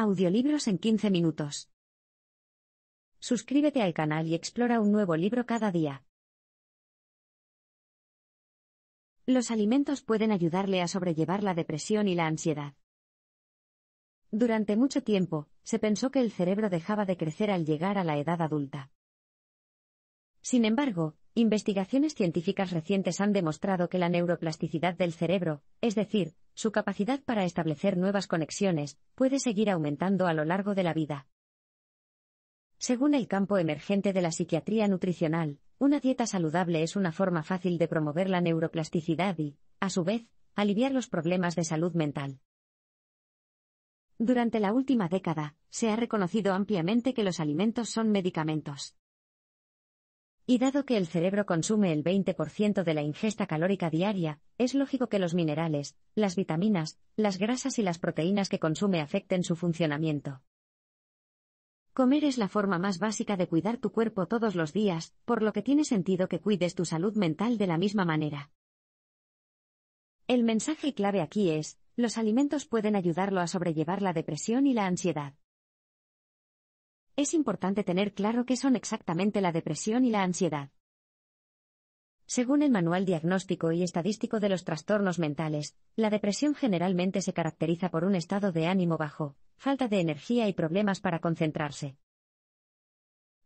Audiolibros en 15 minutos. Suscríbete al canal y explora un nuevo libro cada día. Los alimentos pueden ayudarle a sobrellevar la depresión y la ansiedad. Durante mucho tiempo, se pensó que el cerebro dejaba de crecer al llegar a la edad adulta. Sin embargo, Investigaciones científicas recientes han demostrado que la neuroplasticidad del cerebro, es decir, su capacidad para establecer nuevas conexiones, puede seguir aumentando a lo largo de la vida. Según el campo emergente de la psiquiatría nutricional, una dieta saludable es una forma fácil de promover la neuroplasticidad y, a su vez, aliviar los problemas de salud mental. Durante la última década, se ha reconocido ampliamente que los alimentos son medicamentos. Y dado que el cerebro consume el 20% de la ingesta calórica diaria, es lógico que los minerales, las vitaminas, las grasas y las proteínas que consume afecten su funcionamiento. Comer es la forma más básica de cuidar tu cuerpo todos los días, por lo que tiene sentido que cuides tu salud mental de la misma manera. El mensaje clave aquí es, los alimentos pueden ayudarlo a sobrellevar la depresión y la ansiedad es importante tener claro qué son exactamente la depresión y la ansiedad. Según el Manual Diagnóstico y Estadístico de los Trastornos Mentales, la depresión generalmente se caracteriza por un estado de ánimo bajo, falta de energía y problemas para concentrarse.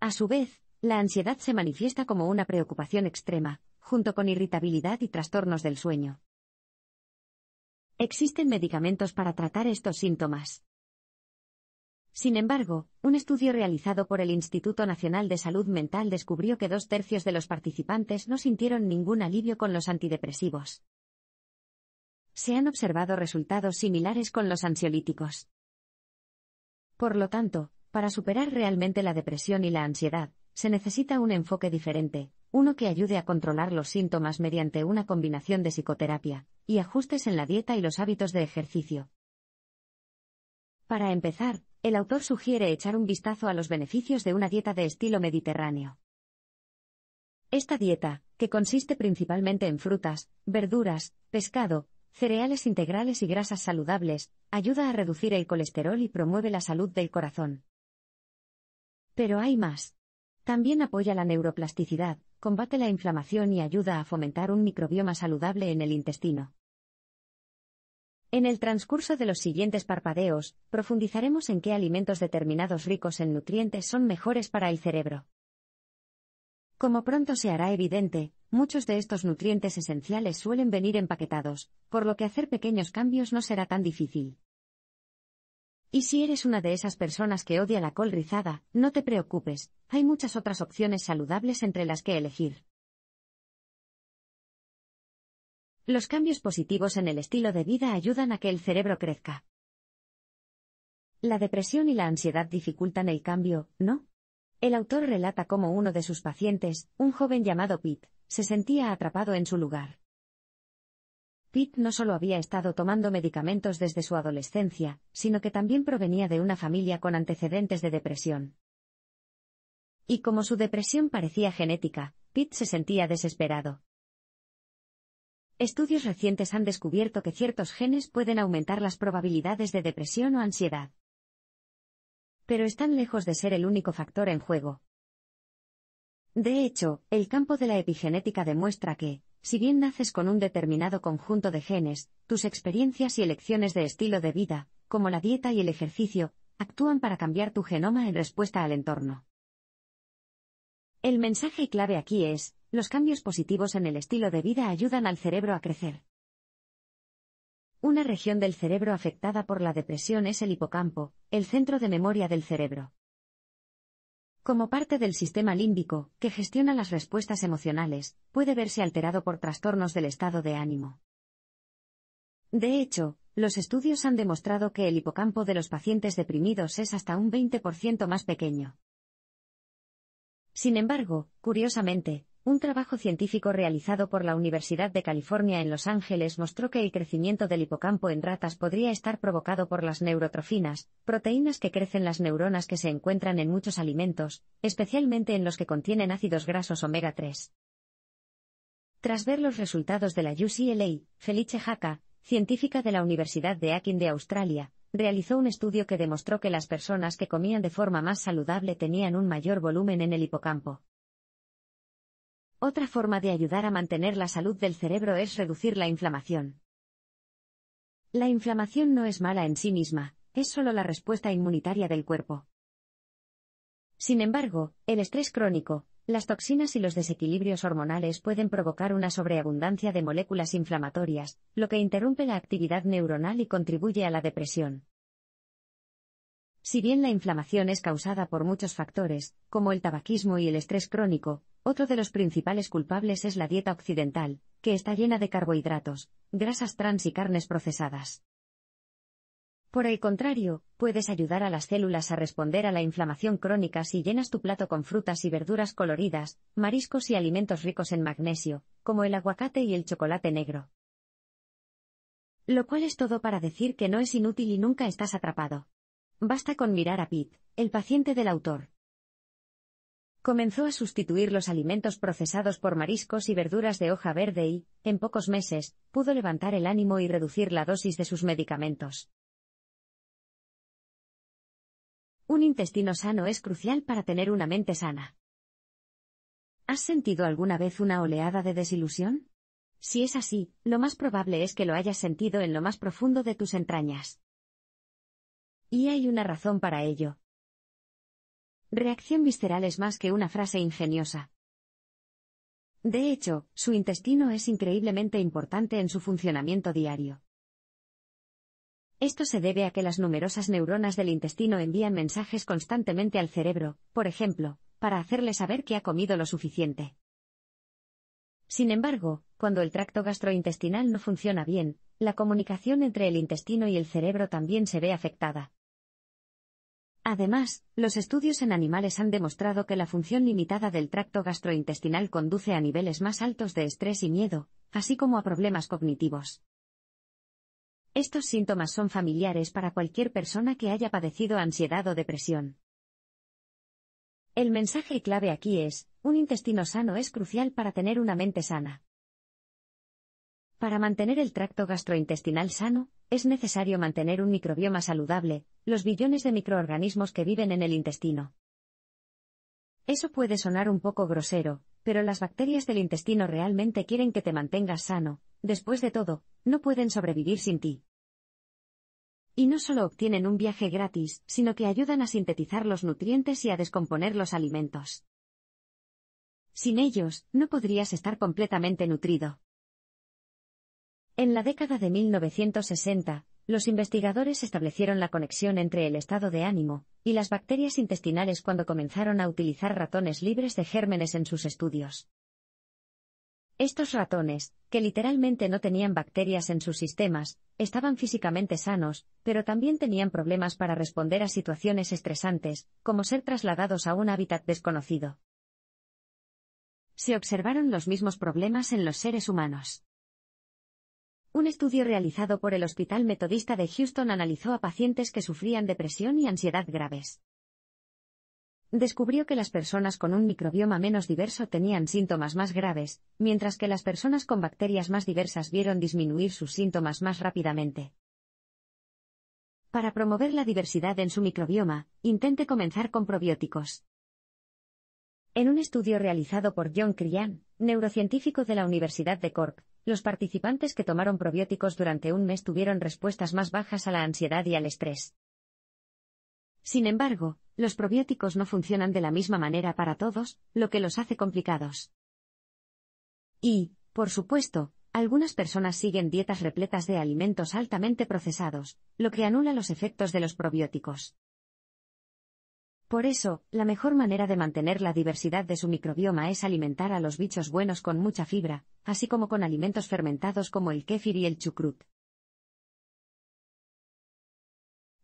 A su vez, la ansiedad se manifiesta como una preocupación extrema, junto con irritabilidad y trastornos del sueño. Existen medicamentos para tratar estos síntomas. Sin embargo, un estudio realizado por el Instituto Nacional de Salud Mental descubrió que dos tercios de los participantes no sintieron ningún alivio con los antidepresivos. Se han observado resultados similares con los ansiolíticos. Por lo tanto, para superar realmente la depresión y la ansiedad, se necesita un enfoque diferente, uno que ayude a controlar los síntomas mediante una combinación de psicoterapia, y ajustes en la dieta y los hábitos de ejercicio. Para empezar, el autor sugiere echar un vistazo a los beneficios de una dieta de estilo mediterráneo. Esta dieta, que consiste principalmente en frutas, verduras, pescado, cereales integrales y grasas saludables, ayuda a reducir el colesterol y promueve la salud del corazón. Pero hay más. También apoya la neuroplasticidad, combate la inflamación y ayuda a fomentar un microbioma saludable en el intestino. En el transcurso de los siguientes parpadeos, profundizaremos en qué alimentos determinados ricos en nutrientes son mejores para el cerebro. Como pronto se hará evidente, muchos de estos nutrientes esenciales suelen venir empaquetados, por lo que hacer pequeños cambios no será tan difícil. Y si eres una de esas personas que odia la col rizada, no te preocupes, hay muchas otras opciones saludables entre las que elegir. Los cambios positivos en el estilo de vida ayudan a que el cerebro crezca. La depresión y la ansiedad dificultan el cambio, ¿no? El autor relata cómo uno de sus pacientes, un joven llamado Pete, se sentía atrapado en su lugar. Pete no solo había estado tomando medicamentos desde su adolescencia, sino que también provenía de una familia con antecedentes de depresión. Y como su depresión parecía genética, Pete se sentía desesperado. Estudios recientes han descubierto que ciertos genes pueden aumentar las probabilidades de depresión o ansiedad. Pero están lejos de ser el único factor en juego. De hecho, el campo de la epigenética demuestra que, si bien naces con un determinado conjunto de genes, tus experiencias y elecciones de estilo de vida, como la dieta y el ejercicio, actúan para cambiar tu genoma en respuesta al entorno. El mensaje clave aquí es, los cambios positivos en el estilo de vida ayudan al cerebro a crecer. Una región del cerebro afectada por la depresión es el hipocampo, el centro de memoria del cerebro. Como parte del sistema límbico, que gestiona las respuestas emocionales, puede verse alterado por trastornos del estado de ánimo. De hecho, los estudios han demostrado que el hipocampo de los pacientes deprimidos es hasta un 20% más pequeño. Sin embargo, curiosamente, un trabajo científico realizado por la Universidad de California en Los Ángeles mostró que el crecimiento del hipocampo en ratas podría estar provocado por las neurotrofinas, proteínas que crecen las neuronas que se encuentran en muchos alimentos, especialmente en los que contienen ácidos grasos omega 3. Tras ver los resultados de la UCLA, Felice Haka, científica de la Universidad de Akin de Australia, realizó un estudio que demostró que las personas que comían de forma más saludable tenían un mayor volumen en el hipocampo. Otra forma de ayudar a mantener la salud del cerebro es reducir la inflamación. La inflamación no es mala en sí misma, es solo la respuesta inmunitaria del cuerpo. Sin embargo, el estrés crónico, las toxinas y los desequilibrios hormonales pueden provocar una sobreabundancia de moléculas inflamatorias, lo que interrumpe la actividad neuronal y contribuye a la depresión. Si bien la inflamación es causada por muchos factores, como el tabaquismo y el estrés crónico, otro de los principales culpables es la dieta occidental, que está llena de carbohidratos, grasas trans y carnes procesadas. Por el contrario, puedes ayudar a las células a responder a la inflamación crónica si llenas tu plato con frutas y verduras coloridas, mariscos y alimentos ricos en magnesio, como el aguacate y el chocolate negro. Lo cual es todo para decir que no es inútil y nunca estás atrapado. Basta con mirar a Pete, el paciente del autor. Comenzó a sustituir los alimentos procesados por mariscos y verduras de hoja verde y, en pocos meses, pudo levantar el ánimo y reducir la dosis de sus medicamentos. Un intestino sano es crucial para tener una mente sana. ¿Has sentido alguna vez una oleada de desilusión? Si es así, lo más probable es que lo hayas sentido en lo más profundo de tus entrañas. Y hay una razón para ello. Reacción visceral es más que una frase ingeniosa. De hecho, su intestino es increíblemente importante en su funcionamiento diario. Esto se debe a que las numerosas neuronas del intestino envían mensajes constantemente al cerebro, por ejemplo, para hacerle saber que ha comido lo suficiente. Sin embargo, cuando el tracto gastrointestinal no funciona bien, la comunicación entre el intestino y el cerebro también se ve afectada. Además, los estudios en animales han demostrado que la función limitada del tracto gastrointestinal conduce a niveles más altos de estrés y miedo, así como a problemas cognitivos. Estos síntomas son familiares para cualquier persona que haya padecido ansiedad o depresión. El mensaje clave aquí es, un intestino sano es crucial para tener una mente sana. Para mantener el tracto gastrointestinal sano, es necesario mantener un microbioma saludable, los billones de microorganismos que viven en el intestino. Eso puede sonar un poco grosero, pero las bacterias del intestino realmente quieren que te mantengas sano, después de todo, no pueden sobrevivir sin ti. Y no solo obtienen un viaje gratis, sino que ayudan a sintetizar los nutrientes y a descomponer los alimentos. Sin ellos, no podrías estar completamente nutrido. En la década de 1960, los investigadores establecieron la conexión entre el estado de ánimo y las bacterias intestinales cuando comenzaron a utilizar ratones libres de gérmenes en sus estudios. Estos ratones, que literalmente no tenían bacterias en sus sistemas, estaban físicamente sanos, pero también tenían problemas para responder a situaciones estresantes, como ser trasladados a un hábitat desconocido. Se observaron los mismos problemas en los seres humanos. Un estudio realizado por el Hospital Metodista de Houston analizó a pacientes que sufrían depresión y ansiedad graves. Descubrió que las personas con un microbioma menos diverso tenían síntomas más graves, mientras que las personas con bacterias más diversas vieron disminuir sus síntomas más rápidamente. Para promover la diversidad en su microbioma, intente comenzar con probióticos. En un estudio realizado por John Crian, neurocientífico de la Universidad de Cork, los participantes que tomaron probióticos durante un mes tuvieron respuestas más bajas a la ansiedad y al estrés. Sin embargo, los probióticos no funcionan de la misma manera para todos, lo que los hace complicados. Y, por supuesto, algunas personas siguen dietas repletas de alimentos altamente procesados, lo que anula los efectos de los probióticos. Por eso, la mejor manera de mantener la diversidad de su microbioma es alimentar a los bichos buenos con mucha fibra, así como con alimentos fermentados como el kéfir y el chucrut.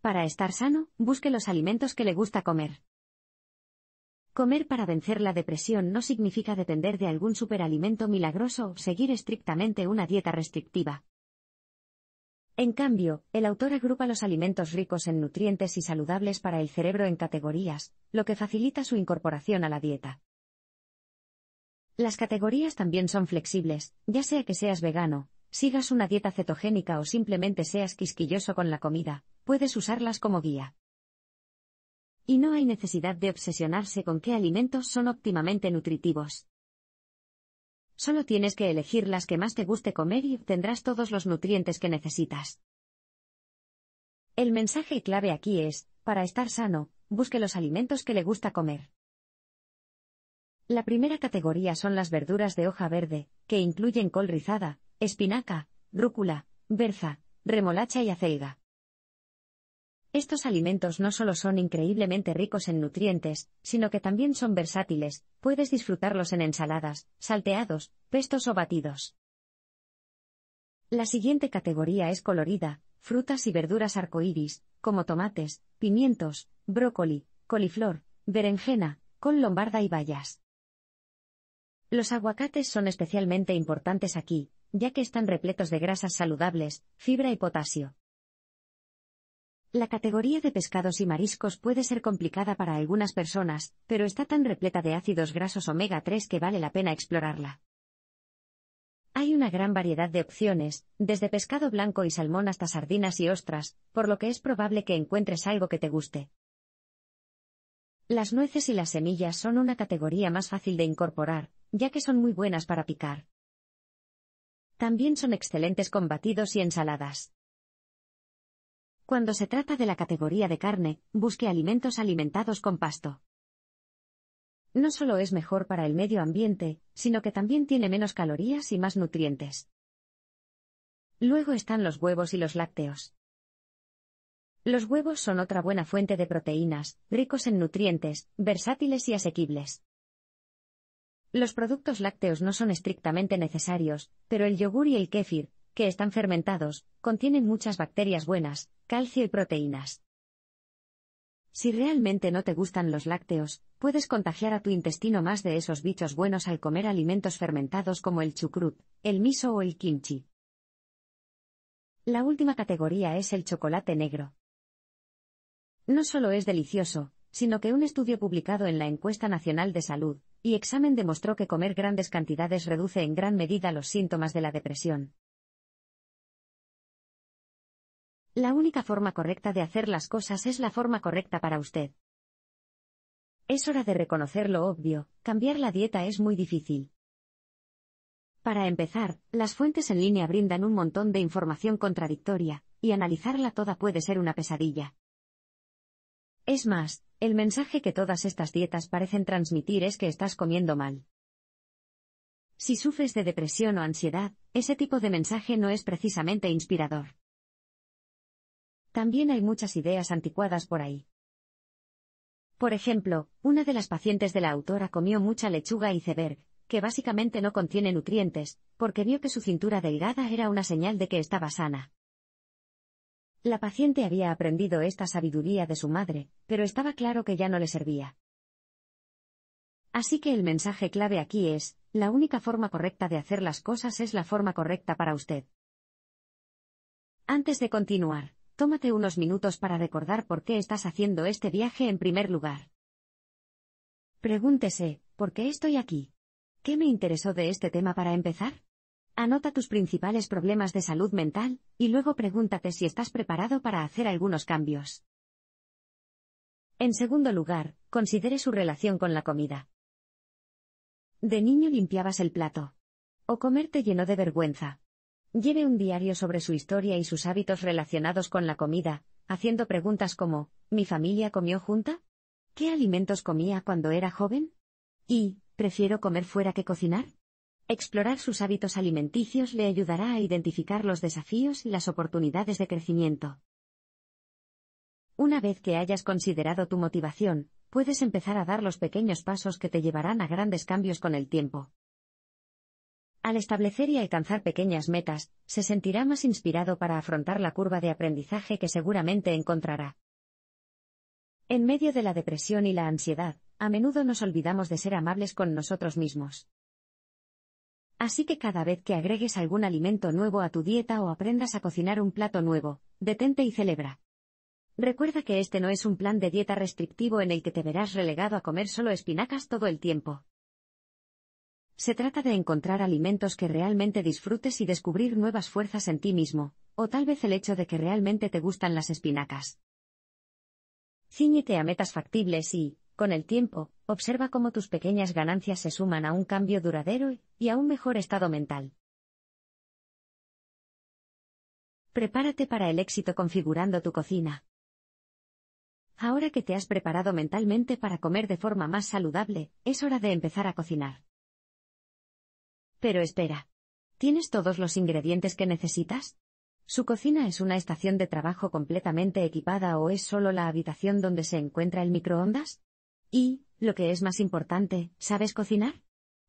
Para estar sano, busque los alimentos que le gusta comer. Comer para vencer la depresión no significa depender de algún superalimento milagroso o seguir estrictamente una dieta restrictiva. En cambio, el autor agrupa los alimentos ricos en nutrientes y saludables para el cerebro en categorías, lo que facilita su incorporación a la dieta. Las categorías también son flexibles, ya sea que seas vegano, sigas una dieta cetogénica o simplemente seas quisquilloso con la comida, puedes usarlas como guía. Y no hay necesidad de obsesionarse con qué alimentos son óptimamente nutritivos. Solo tienes que elegir las que más te guste comer y tendrás todos los nutrientes que necesitas. El mensaje clave aquí es, para estar sano, busque los alimentos que le gusta comer. La primera categoría son las verduras de hoja verde, que incluyen col rizada, espinaca, rúcula, berza, remolacha y aceiga. Estos alimentos no solo son increíblemente ricos en nutrientes, sino que también son versátiles, puedes disfrutarlos en ensaladas, salteados, pestos o batidos. La siguiente categoría es colorida, frutas y verduras arcoíris, como tomates, pimientos, brócoli, coliflor, berenjena, col lombarda y bayas. Los aguacates son especialmente importantes aquí, ya que están repletos de grasas saludables, fibra y potasio. La categoría de pescados y mariscos puede ser complicada para algunas personas, pero está tan repleta de ácidos grasos omega 3 que vale la pena explorarla. Hay una gran variedad de opciones, desde pescado blanco y salmón hasta sardinas y ostras, por lo que es probable que encuentres algo que te guste. Las nueces y las semillas son una categoría más fácil de incorporar, ya que son muy buenas para picar. También son excelentes con batidos y ensaladas. Cuando se trata de la categoría de carne, busque alimentos alimentados con pasto. No solo es mejor para el medio ambiente, sino que también tiene menos calorías y más nutrientes. Luego están los huevos y los lácteos. Los huevos son otra buena fuente de proteínas, ricos en nutrientes, versátiles y asequibles. Los productos lácteos no son estrictamente necesarios, pero el yogur y el kéfir, que están fermentados, contienen muchas bacterias buenas, calcio y proteínas. Si realmente no te gustan los lácteos, puedes contagiar a tu intestino más de esos bichos buenos al comer alimentos fermentados como el chucrut, el miso o el kimchi. La última categoría es el chocolate negro. No solo es delicioso, sino que un estudio publicado en la Encuesta Nacional de Salud y Examen demostró que comer grandes cantidades reduce en gran medida los síntomas de la depresión. La única forma correcta de hacer las cosas es la forma correcta para usted. Es hora de reconocer lo obvio, cambiar la dieta es muy difícil. Para empezar, las fuentes en línea brindan un montón de información contradictoria, y analizarla toda puede ser una pesadilla. Es más, el mensaje que todas estas dietas parecen transmitir es que estás comiendo mal. Si sufres de depresión o ansiedad, ese tipo de mensaje no es precisamente inspirador. También hay muchas ideas anticuadas por ahí. Por ejemplo, una de las pacientes de la autora comió mucha lechuga iceberg, que básicamente no contiene nutrientes, porque vio que su cintura delgada era una señal de que estaba sana. La paciente había aprendido esta sabiduría de su madre, pero estaba claro que ya no le servía. Así que el mensaje clave aquí es, la única forma correcta de hacer las cosas es la forma correcta para usted. Antes de continuar, Tómate unos minutos para recordar por qué estás haciendo este viaje en primer lugar. Pregúntese, ¿por qué estoy aquí? ¿Qué me interesó de este tema para empezar? Anota tus principales problemas de salud mental, y luego pregúntate si estás preparado para hacer algunos cambios. En segundo lugar, considere su relación con la comida. De niño limpiabas el plato. O comerte lleno llenó de vergüenza. Lleve un diario sobre su historia y sus hábitos relacionados con la comida, haciendo preguntas como, ¿mi familia comió junta? ¿Qué alimentos comía cuando era joven? Y, ¿prefiero comer fuera que cocinar? Explorar sus hábitos alimenticios le ayudará a identificar los desafíos y las oportunidades de crecimiento. Una vez que hayas considerado tu motivación, puedes empezar a dar los pequeños pasos que te llevarán a grandes cambios con el tiempo. Al establecer y alcanzar pequeñas metas, se sentirá más inspirado para afrontar la curva de aprendizaje que seguramente encontrará. En medio de la depresión y la ansiedad, a menudo nos olvidamos de ser amables con nosotros mismos. Así que cada vez que agregues algún alimento nuevo a tu dieta o aprendas a cocinar un plato nuevo, detente y celebra. Recuerda que este no es un plan de dieta restrictivo en el que te verás relegado a comer solo espinacas todo el tiempo. Se trata de encontrar alimentos que realmente disfrutes y descubrir nuevas fuerzas en ti mismo, o tal vez el hecho de que realmente te gustan las espinacas. Cíñete a metas factibles y, con el tiempo, observa cómo tus pequeñas ganancias se suman a un cambio duradero y a un mejor estado mental. Prepárate para el éxito configurando tu cocina. Ahora que te has preparado mentalmente para comer de forma más saludable, es hora de empezar a cocinar. Pero espera. ¿Tienes todos los ingredientes que necesitas? ¿Su cocina es una estación de trabajo completamente equipada o es solo la habitación donde se encuentra el microondas? Y, lo que es más importante, ¿sabes cocinar?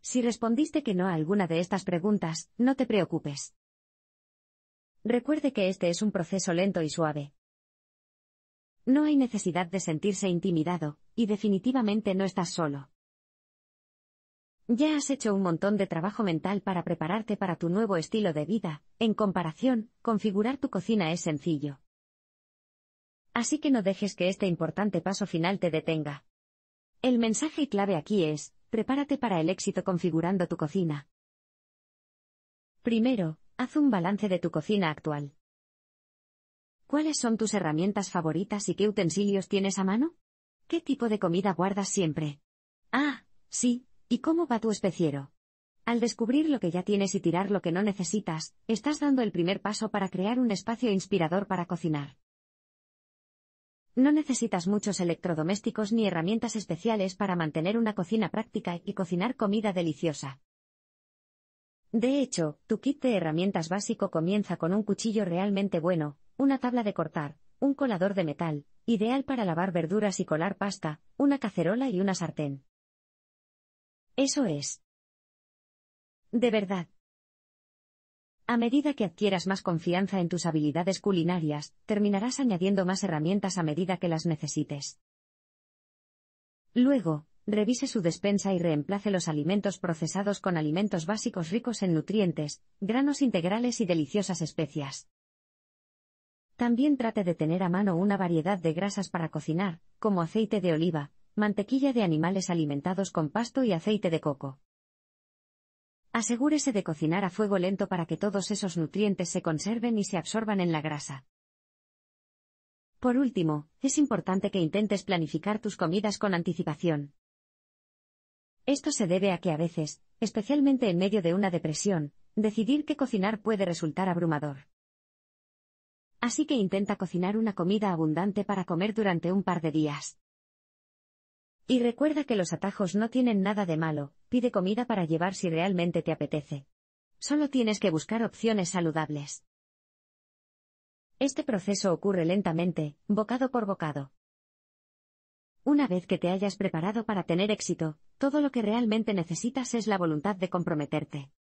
Si respondiste que no a alguna de estas preguntas, no te preocupes. Recuerde que este es un proceso lento y suave. No hay necesidad de sentirse intimidado, y definitivamente no estás solo. Ya has hecho un montón de trabajo mental para prepararte para tu nuevo estilo de vida, en comparación, configurar tu cocina es sencillo. Así que no dejes que este importante paso final te detenga. El mensaje clave aquí es, prepárate para el éxito configurando tu cocina. Primero, haz un balance de tu cocina actual. ¿Cuáles son tus herramientas favoritas y qué utensilios tienes a mano? ¿Qué tipo de comida guardas siempre? Ah, sí, ¿Y cómo va tu especiero? Al descubrir lo que ya tienes y tirar lo que no necesitas, estás dando el primer paso para crear un espacio inspirador para cocinar. No necesitas muchos electrodomésticos ni herramientas especiales para mantener una cocina práctica y cocinar comida deliciosa. De hecho, tu kit de herramientas básico comienza con un cuchillo realmente bueno, una tabla de cortar, un colador de metal, ideal para lavar verduras y colar pasta, una cacerola y una sartén. Eso es. De verdad. A medida que adquieras más confianza en tus habilidades culinarias, terminarás añadiendo más herramientas a medida que las necesites. Luego, revise su despensa y reemplace los alimentos procesados con alimentos básicos ricos en nutrientes, granos integrales y deliciosas especias. También trate de tener a mano una variedad de grasas para cocinar, como aceite de oliva, mantequilla de animales alimentados con pasto y aceite de coco. Asegúrese de cocinar a fuego lento para que todos esos nutrientes se conserven y se absorban en la grasa. Por último, es importante que intentes planificar tus comidas con anticipación. Esto se debe a que a veces, especialmente en medio de una depresión, decidir qué cocinar puede resultar abrumador. Así que intenta cocinar una comida abundante para comer durante un par de días. Y recuerda que los atajos no tienen nada de malo, pide comida para llevar si realmente te apetece. Solo tienes que buscar opciones saludables. Este proceso ocurre lentamente, bocado por bocado. Una vez que te hayas preparado para tener éxito, todo lo que realmente necesitas es la voluntad de comprometerte.